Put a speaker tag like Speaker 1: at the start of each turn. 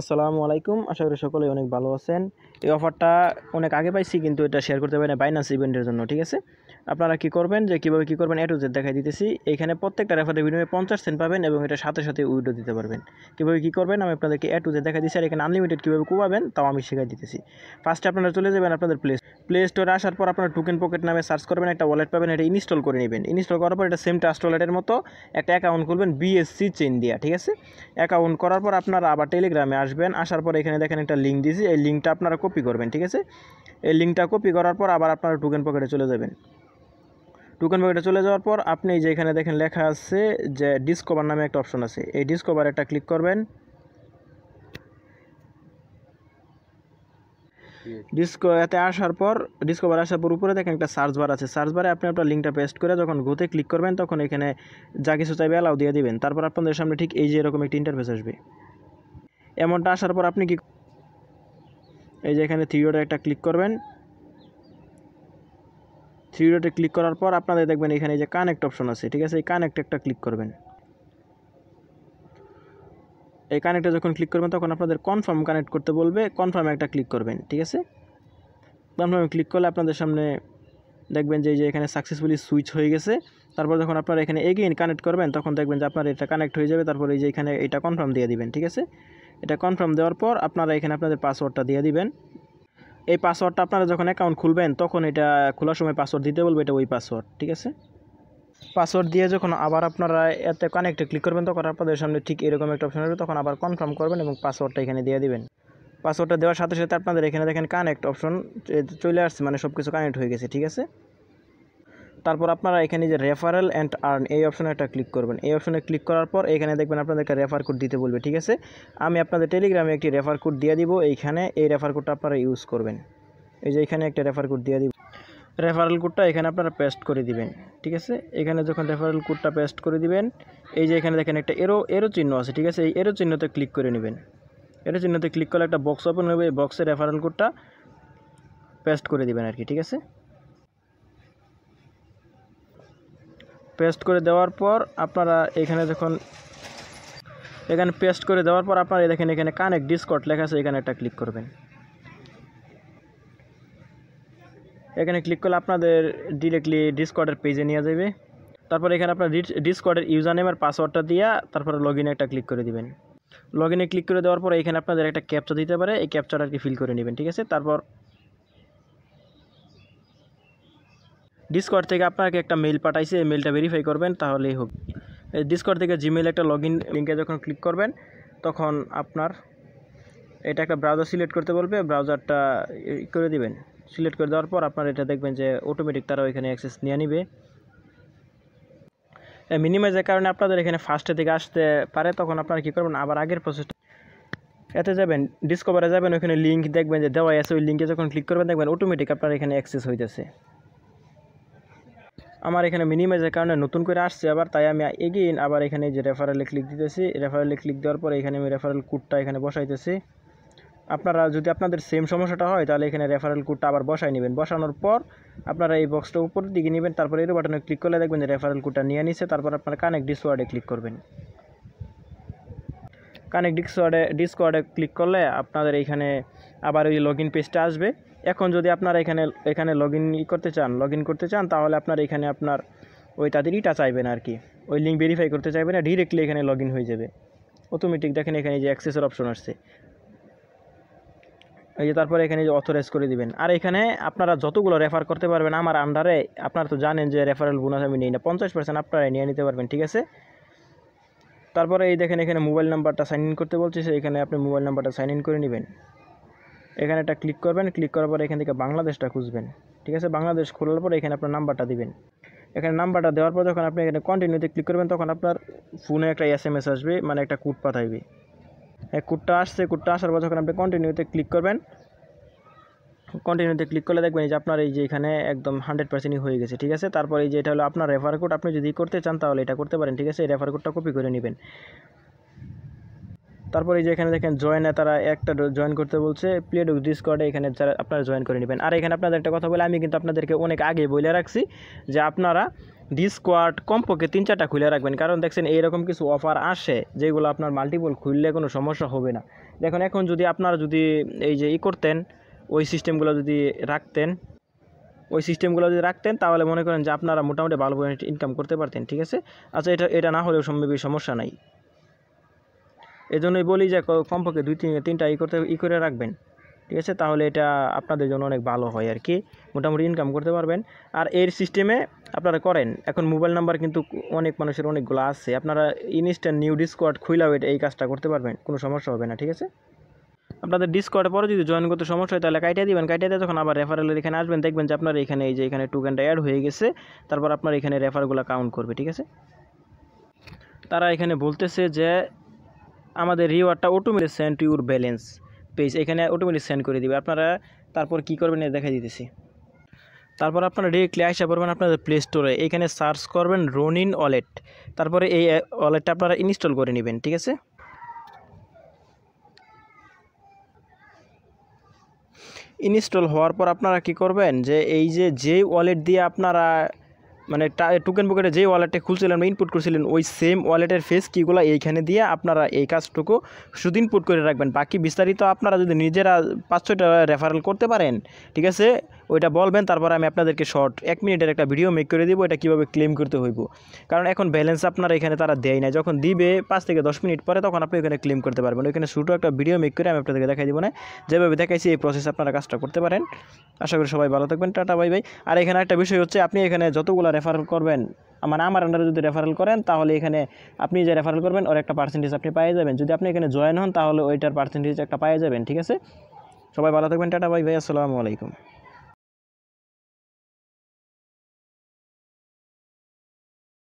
Speaker 1: আসসালামু আলাইকুম আশা করি সকলে অনেক ভালো আছেন এই অফারটা অনেক আগে পাইছি কিন্তু এটা শেয়ার করতে পারি না বাইনান্স ইভেন্টের জন্য ঠিক আছে আপনারা কি করবেন যে কীভাবে কি করবেন এটু জেড দেখাই দিতেছি এখানে প্রত্যেকটা রেফারের বিনিময়ে পঞ্চাশ সেন্ট পাবেন এবং এটা সাথে সাথে উইডো দিতে পারবেন কীভাবে কি করবেন আমি আপনাদেরকে এটু জেড দেখাই দিচ্ছি আর এখানে আনলিমিটেড কীভাবে কুবাবেন তাও আমি শেখাই দিতেছি ফার্স্টে আপনারা চলে যাবেন আপনাদের প্লে প্লে স্টোরে আসার পর আপনারা টোকেন পকেট নামে সার্চ করবেন একটা ওয়ালেট পাবেন এটা ইনস্টল করে নেবেন ইনস্টল করার পর এটা সেম ট্রাস্ট ওয়ালেটের মতো একটা অ্যাকাউন্ট খুলবেন বিএসসি চেন দিয়া ঠিক আছে অ্যাকাউন্ট করার পর আপনারা আবার টেলিগ্রামে আসবেন আসার পর এখানে দেখেন একটা লিঙ্ক দিয়েছি এই লিঙ্কটা আপনারা কপি করবেন ঠিক আছে এই লিঙ্কটা কপি করার পর আবার আপনারা টোকেন পকেটে চলে যাবেন টোকেন বকেটা চলে যাওয়ার পর আপনি এই যে এখানে দেখেন লেখা আছে যে ডিসকভার নামে একটা অপশন আছে এই ডিসকভার এটা ক্লিক করবেন ডিসকভারেতে আসার পর ডিসকভার আসা পর উপরে দেখেন একটা সার্চ বার আছে সার্চ বারে আপনি আপনার লিংকটা পেস্ট করে যখন গোতে ক্লিক করবেন তখন এখানে যা কিছু চাইবে আলো দিয়ে দিবেন তারপর আপনাদের সামনে ঠিক এই যে এরকম একটা ইন্টারফেস আসবে এমনটা আসার পর আপনি কি এই যে এখানে থিওটা একটা ক্লিক করবেন থ্রি ডটে ক্লিক করার পর আপনাদের দেখবেন এখানে যে কানেক্ট অপশন আছে ঠিক আছে এই কানেক্ট একটা ক্লিক করবেন এই কানেক্টে যখন ক্লিক করবেন তখন আপনাদের কনফার্ম কানেক্ট করতে বলবে কনফার্মে একটা ক্লিক করবেন ঠিক আছে কনফার্মে ক্লিক করলে আপনাদের সামনে দেখবেন যে যে এখানে সাকসেসফুলি সুইচ হয়ে গেছে তারপর যখন আপনারা এখানে এগেইন কানেক্ট করবেন তখন দেখবেন যে আপনার এটা কানেক্ট হয়ে যাবে তারপর এই যে এখানে এটা কনফার্ম দিয়ে দিবেন ঠিক আছে এটা কনফার্ম দেওয়ার পর আপনারা এখানে আপনাদের পাসওয়ার্ডটা দিয়ে দিবেন এই পাসওয়ার্ডটা আপনারা যখন অ্যাকাউন্ট খুলবেন তখন এটা খোলার সময় পাসওয়ার্ড দিতে বলবে এটা ওই পাসওয়ার্ড ঠিক আছে পাসওয়ার্ড দিয়ে যখন আবার আপনারা এতে কানেক্টে ক্লিক করবেন তখন আপনাদের সামনে ঠিক এরকম একটা অপশন আসবে তখন আবার কনফার্ম করবেন এবং পাসওয়ার্ডটা এখানে দিয়ে দিবেন পাসওয়ার্ডটা দেওয়ার সাথে সাথে আপনাদের এখানে দেখেন কানেক্ট অপশন চলে আসছে মানে সব কিছু কানেক্ট হয়ে গেছে ঠিক আছে তারপর আপনারা এখানে যে রেফারেল অ্যান্ড আর্ন এই অপশনে একটা ক্লিক করবেন এই অপশনে ক্লিক করার পর এখানে দেখবেন আপনাদেরকে রেফার কোড দিতে বলবে ঠিক আছে আমি আপনাদের টেলিগ্রামে একটি রেফার কোড দিয়ে দিব এইখানে এই রেফার কোডটা আপনারা ইউজ করবেন এই যে এখানে একটা রেফার কোড দিয়ে দিব রেফারেল কোডটা এখানে আপনারা পেস্ট করে দিবেন ঠিক আছে এখানে যখন রেফারেল কোডটা পেস্ট করে দিবেন এই যে এখানে দেখেন একটা এরো এরো চিহ্ন আছে ঠিক আছে এই এরো চিহ্নতে ক্লিক করে নেবেন এরো চিহ্নতে ক্লিক করলে একটা বক্স ওপেন হবে এই বক্সে রেফারেল কোডটা পেস্ট করে দিবেন আর কি ঠিক আছে পেস্ট করে দেওয়ার পর আপনারা এখানে যখন এখানে পেস্ট করে দেওয়ার পর আপনারা দেখেন এখানে কানেক্ট ডিসকট লেখা আছে এখানে একটা ক্লিক করবেন এখানে ক্লিক করলে আপনাদের ডিরেক্টলি ডিসকর্ডের পেজে নিয়ে যাবে তারপর এখানে আপনার ডিসকর্ডের ইউজার নেম আর পাসওয়ার্ডটা দিয়া তারপর লগ একটা ক্লিক করে দিবেন লগ ক্লিক করে দেওয়ার পর এখানে আপনাদের একটা ক্যাপচা দিতে পারে এই ক্যাপচাটা আর কি ফিল করে নেবেন ঠিক আছে তারপর ডিসকর্ড থেকে আপনাকে একটা মেল পাঠাইছে এই মেলটা ভেরিফাই করবেন তাহলেই হোক ডিসকর্ড থেকে জিমেল একটা লগ ইন লিঙ্কে যখন ক্লিক করবেন তখন আপনার এটা একটা ব্রাউজার সিলেক্ট করতে বলবে ব্রাউজারটা করে দিবেন সিলেক্ট করে দেওয়ার পর আপনার এটা দেখবেন যে অটোমেটিক তারা ওইখানে অ্যাক্সেস নিয়ে নিবে মিনিমাইজের কারণে আপনাদের এখানে ফার্স্টে থেকে আসতে পারে তখন আপনারা কী করবেন আবার আগের প্রসেসটা এতে যাবেন ডিসকভারে যাবেন ওইখানে লিঙ্ক দেখবেন যে দেওয়া আছে ওই লিঙ্কে যখন ক্লিক করবেন দেখবেন অটোমেটিক আপনার এখানে অ্যাক্সেস হইতেছে আমার এখানে মিনিমাইজের কারণে নতুন করে আসছে আবার তাই আমি এগেইন আবার এখানে যে রেফারেলে ক্লিক দিতেছি রেফারেলে ক্লিক দেওয়ার পরে এখানে আমি রেফারেল কোডটা এখানে বসাইতেছি আপনারা যদি আপনাদের সেম সমস্যাটা হয় তাহলে এখানে রেফারেল কোডটা আবার বসাই নেবেন বসানোর পর আপনারা এই বক্সটা উপর দিকে নেবেন তারপরে এর বাটনে ক্লিক করলে দেখবেন যে রেফারেল কোডটা নিয়ে নিচ্ছে তারপর আপনারা কানেক্ট ডিসওয়ার্ডে ক্লিক করবেন কানেক্ট ডিসওয়ার্ডে ডিসকোয়ার্ডে ক্লিক করলে আপনাদের এইখানে আবার ওই লগ ইন পেজটা আসবে এখন যদি আপনারা এখানে এখানে লগ করতে চান লগ করতে চান তাহলে আপনার এখানে আপনার ওই তাদের ইটা চাইবেন আর কি ওই লিঙ্ক ভেরিফাই করতে চাইবেন না ডিরেক্টলি এখানে লগ হয়ে যাবে অটোমেটিক দেখেন এখানে যে অ্যাক্সেসের অপশন আসছে এই যে তারপরে এখানে যে অথরাইজ করে দিবেন আর এখানে আপনারা যতগুলো রেফার করতে পারবেন আমার আন্ডারে আপনারা তো জানেন যে রেফারেল বোনাস আমি নিই না পঞ্চাশ পার্সেন্ট আপনারাই নিয়ে নিতে পারবেন ঠিক আছে তারপরে এই দেখেন এখানে মোবাইল নাম্বারটা সাইন ইন করতে বলছে এখানে আপনি মোবাইল নাম্বারটা সাইন ইন করে নেবেন এখানে একটা ক্লিক করবেন ক্লিক করার পর এখান থেকে বাংলাদেশটা খুঁজবেন ঠিক আছে বাংলাদেশ খোলার পরে এখানে আপনার নাম্বারটা দিবেন এখানে নাম্বারটা দেওয়ার পর যখন আপনি এখানে কন্টিনিউতে ক্লিক করবেন তখন আপনার ফোনে একটা এস এম এস আসবে মানে একটা কুট পাঠাইবে হ্যাঁ কুটটা আসছে কুটটা আসার পর যখন আপনি কন্টিনিউতে ক্লিক করবেন কন্টিনিউতে ক্লিক করলে দেখবেন যে আপনার এই যে এখানে একদম হান্ড্রেড পার্সেন্টই হয়ে গেছে ঠিক আছে তারপর এই যে এটা হলো আপনার রেফার কোড আপনি যদি করতে চান তাহলে এটা করতে পারেন ঠিক আছে এই রেফার কোডটা কপি করে নেবেন তারপর এই যে এখানে দেখেন জয়েনে তারা একটা জয়েন করতে বলছে প্লে ডুক ডিসকর্ডে এখানে যারা আপনারা জয়েন করে নেবেন আর এখানে আপনাদের একটা কথা বলে আমি কিন্তু আপনাদেরকে অনেক আগে বলে রাখছি যে আপনারা ডিসকোয়ার্ড কমপক্ষে তিন চারটা খুলে রাখবেন কারণ দেখছেন এইরকম কিছু অফার আসে যেগুলো আপনার মাল্টিপল খুললে কোনো সমস্যা হবে না দেখুন এখন যদি আপনারা যদি এই যে ই করতেন ওই সিস্টেমগুলো যদি রাখতেন ওই সিস্টেমগুলো যদি রাখতেন তাহলে মনে করেন যে আপনারা মোটামুটি ভালো ইনকাম করতে পারতেন ঠিক আছে আচ্ছা এটা এটা না হলেও সম্ভবই সমস্যা নাই এজন্যই বলি যে কমপক্ষে দুই তিন তিনটা ই করতে ই করে রাখবেন ঠিক আছে তাহলে এটা আপনাদের জন্য অনেক ভালো হয় আর কি মোটামুটি ইনকাম করতে পারবেন আর এর সিস্টেমে আপনারা করেন এখন মোবাইল নাম্বার কিন্তু অনেক মানুষের অনেকগুলো আছে আপনারা ইনস্ট্যান্ট নিউ ডিসকোয়ার্ড খুইলাও এটা এই কাজটা করতে পারবেন কোনো সমস্যা হবে না ঠিক আছে আপনাদের ডিসকোয়াড পরে যদি জয়েন করতে সমস্যা হয় তাহলে কাইটে দিবেন কাইটে দিয়ে যখন আবার রেফারেলের এখানে আসবেন দেখবেন যে আপনার এখানে এই যে এখানে টুকেনটা অ্যাড হয়ে গেছে তারপর আপনার এখানে রেফারগুলো কাউন্ট করবে ঠিক আছে তারা এখানে বলতেছে যে আমাদের রিওয়ার্ডটা automatic send to your balance page এখানে অটোমেটিক সেন্ড করে দিবে আপনারা তারপর কি করবেন দেখা দিতেছি তারপর আপনারা ডিরেক্টলি আসা পড়বেন আপনাদের প্লে স্টোরে এখানে সার্চ করবেন রনিন ওয়ালেট তারপরে এই ওয়ালেটটা আপনারা ইনস্টল করে নেবেন ঠিক আছে ইনস্টল হওয়ার পর আপনারা কি করবেন যে এই যে যে ওয়ালেট দিয়ে আপনারা মানে টোকেন পকেটে যে ওয়ালেটটা খুলছিলেন ইনপুট করছিলেন ওই সেম ওয়ালেটের ফেস কীগুলো এইখানে দিয়ে আপনারা এই কাজটুকু শুধু ইনপুট করে রাখবেন বাকি বিস্তারিত আপনারা যদি নিজেরা পাঁচ ছয়টা রেফারেল করতে পারেন ঠিক আছে ওইটা বলবেন তারপর আমি আপনাদেরকে শর্ট এক মিনিটের একটা ভিডিও মেক করে দিব এটা কীভাবে ক্লেম করতে হইব কারণ এখন ব্যালেন্স আপনারা এখানে তারা দেয় না যখন দিবে পাঁচ থেকে দশ মিনিট পরে তখন আপনি ওখানে ক্লেম করতে পারবেন ওইখানে ছোটো একটা ভিডিও মেক করে আমি আপনাদেরকে দেখাই দিব না যেভাবে দেখাইছি এই প্রসেস আপনারা কাজটা করতে পারেন আশা করি সবাই ভালো থাকবেন টাটা বাই বাই আর এখানে একটা বিষয় হচ্ছে আপনি এখানে যতগুলো রেফারেল করবেন মানে আমার আন্ডারে যদি রেফারেল করেন তাহলে এখানে আপনি যে রেফারেল করবেন ওর একটা পার্সেন্টেজ আপনি পাই যাবেন যদি আপনি এখানে জয়েন হন তাহলে ওইটার পার্সেন্টেজ একটা পাই যাবেন ঠিক আছে সবাই ভালো থাকবেন টাটা ভাই ভাই আসসালামু আলাইকুম